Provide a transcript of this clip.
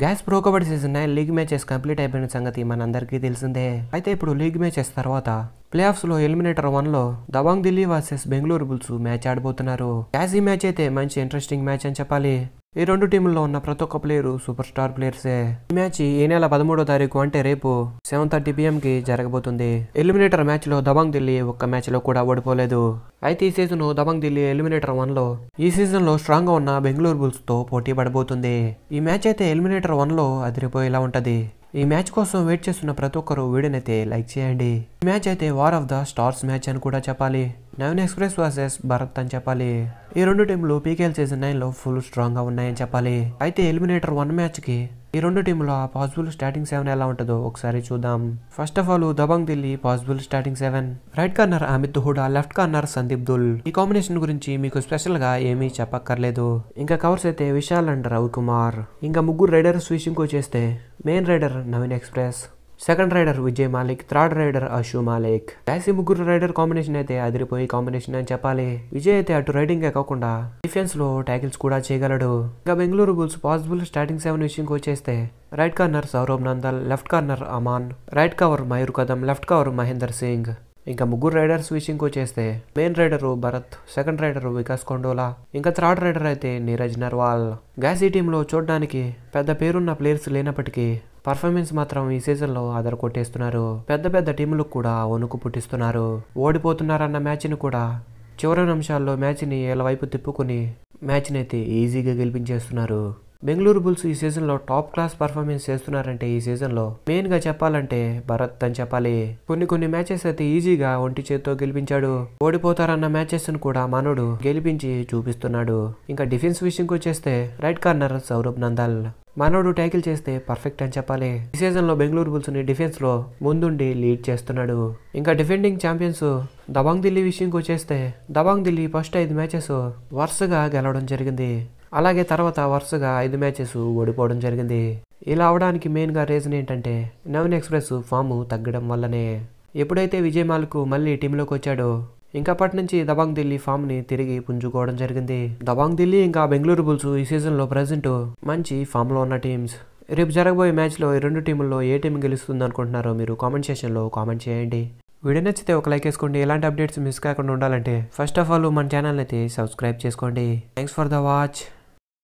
gas బ్రోకబడి season nine league matches complete అయిపోయిన సంగతి మనందరికీ తెలిసిందే అయితే ఇప్పుడు లీగ్ మ్యాచెస్ తర్వాత ప్లే ఆఫ్స్ లో ఎలిమినేటర్ వన్ లో దవాంగ్ Delhi versus Bengaluru bulls match ఆడబోతున్నారు gas ఈ మ్యాచ్ అయితే మంచి ఇంట్రెస్టింగ్ మ్యాచ్ అని చెప్పాలి ఈ రెండు టీంల్లో ఉన్న ప్రతి ఒక్క ప్లేయరు సూపర్ స్టార్ ప్లేయర్సే ఈ మ్యాచ్ ఈ నెల పదమూడో తారీఖు అంటే రేపు సెవెన్ థర్టీ పిఎం కి జరగబోతుంది ఎలిమినేటర్ మ్యాచ్ లో దబాంగ్ ఢిల్లీ ఒక్క మ్యాచ్ లో కూడా ఓడిపోలేదు అయితే ఈ season Dabang Delhi eliminator one లో ఈ సీజన్ లో స్ట్రాంగ్ గా ఉన్న బెంగళూరు బుల్స్ తో పోటీ పడబోతుంది ఈ మ్యాచ్ అయితే ఎలిమినేటర్ వన్ లో అదిరిపోయేలా ఉంటది ఈ మ్యాచ్ కోసం వెయిట్ చేస్తున్న ప్రతి ఒక్కరు వీడియోనైతే లైక్ చేయండి ఈ మ్యాచ్ అయితే war of the stars match అని కూడా చెప్పాలి నవీన్ ఎక్స్ప్రెస్ వర్సెస్ భరత్ అని చెప్పాలి ఈ రెండు టీంలు పీకేఎల్ సీజన్ నైన్లో ఫుల్ స్ట్రాంగ్గా ఉన్నాయని చెప్పాలి అయితే ఎలిమినేటర్ వన్ మ్యాచ్కి ఈ రెండు టీంలో ఆ పాసిబుల్ స్టార్టింగ్ సెవెన్ ఎలా ఉంటుందో ఒకసారి చూద్దాం first of all Dabang Delhi possible starting seven right corner Amit Hooda left corner Sandeep Dhull ఈ కాంబినేషన్ గురించి మీకు స్పెషల్ గా ఏమీ చెప్పక్కర్లేదు ఇంకా కవర్స్ అయితే విశాల్ అండ్ రవికుమార్ ఇంకా ముగ్గురు రైడర్స్ విషయంకి చేస్తే main raider Naveen express second raider Vijay Malik third raider Ashu Malik బ్యాసి ముగ్గురు రైడర్ కాంబినేషన్ అయితే అదిరిపోయి కాంబినేషన్ అని చెప్పాలి విజయ్ అయితే అటు రైడింగే కాకుండా డిఫెన్స్ లో టాకిల్స్ కూడా చేయగలడు ఇంకా Bengaluru Bulls possible starting seven విషయంకి వచ్చేస్తే right corner Saurabh Nandal left corner Aman right cover Mayur Kadam left cover Mahender Singh ఇంకా ముగ్గురు రైడర్స్ విషయంకి వచ్చేస్తే main raider Bharat second raider Vikash Kandola ఇంకా థర్డ్ రైడర్ అయితే నీరజ్ నర్వాల్ గ్యాసీ టీంలో చూడడానికి పెద్ద పేరున్న ప్లేయర్స్ లేనప్పటికీ పర్ఫార్మెన్స్ మాత్రం ఈ సీజన్లో అదర కొట్టేస్తున్నారు పెద్ద పెద్ద టీములకు కూడా వణుకు పుట్టిస్తున్నారు ఓడిపోతున్నారన్న మ్యాచ్ని కూడా చివరి నిమిషాల్లో మ్యాచ్ని ఇలా వైపు తిప్పుకుని మ్యాచ్ని అయితే ఈజీగా గెలిపించేస్తున్నారు బెంగళూరు బుల్స్ ఈ సీజన్లో టాప్ క్లాస్ పర్ఫార్మెన్స్ చేస్తున్నారంటే ఈ సీజన్లో మెయిన్గా చెప్పాలంటే భరత్ అని చెప్పాలి కొన్ని కొన్ని మ్యాచెస్ అయితే ఈజీగా ఒంటి చేత్తో గెలిపించాడు ఓడిపోతారన్న ను కూడా మనోడు గెలిపించి చూపిస్తున్నాడు ఇంకా డిఫెన్స్ విషయంకి వచ్చేస్తే రైట్ కార్నర్ సౌరభ్ నందాల్ మనోడు టైకిల్ చేస్తే పర్ఫెక్ట్ అని చెప్పాలి ఈ సీజన్లో బెంగళూరు బుల్స్ని డిఫెన్స్లో ముందుండి లీడ్ చేస్తున్నాడు ఇంకా డిఫెండింగ్ ఛాంపియన్స్ దబాంగ్ ఢిల్లీ విషయంకి వచ్చేస్తే దబాంగ్ ఢిల్లీ ఫస్ట్ ఐదు మ్యాచెస్ వరుసగా గెలవడం జరిగింది అలాగే తర్వాత వరుసగా ఐదు మ్యాచెస్ ఓడిపోవడం జరిగింది ఇలా అవడానికి మెయిన్గా రీజన్ ఏంటంటే నవీన్ ఎక్స్ప్రెస్ ఫామ్ తగ్గడం వల్లనే ఎప్పుడైతే విజయ్ మాల్కు మళ్ళీ టీంలోకి వచ్చాడో అప్పటి నుంచి దబాంగ్ ఢిల్లీ ఫామ్ని తిరిగి పుంజుకోవడం జరిగింది దబాంగ్ ఢిల్లీ ఇంకా బెంగళూరు బుల్స్ ఈ సీజన్లో ప్రజెంట్ మంచి ఫామ్లో ఉన్న టీమ్స్ రేపు జరగబోయే మ్యాచ్లో ఈ రెండు టీముల్లో ఏ టీం గెలుస్తుంది అనుకుంటున్నారో మీరు కామెంట్ సెక్షన్లో కామెంట్ చేయండి వీడియో నచ్చితే ఒక లైక్ వేసుకోండి ఎలాంటి అప్డేట్స్ మిస్ కాకుండా ఉండాలంటే ఫస్ట్ ఆఫ్ ఆల్ మన ఛానల్ అయితే సబ్స్క్రైబ్ చేసుకోండి థ్యాంక్స్ ఫర్ ద వాచ్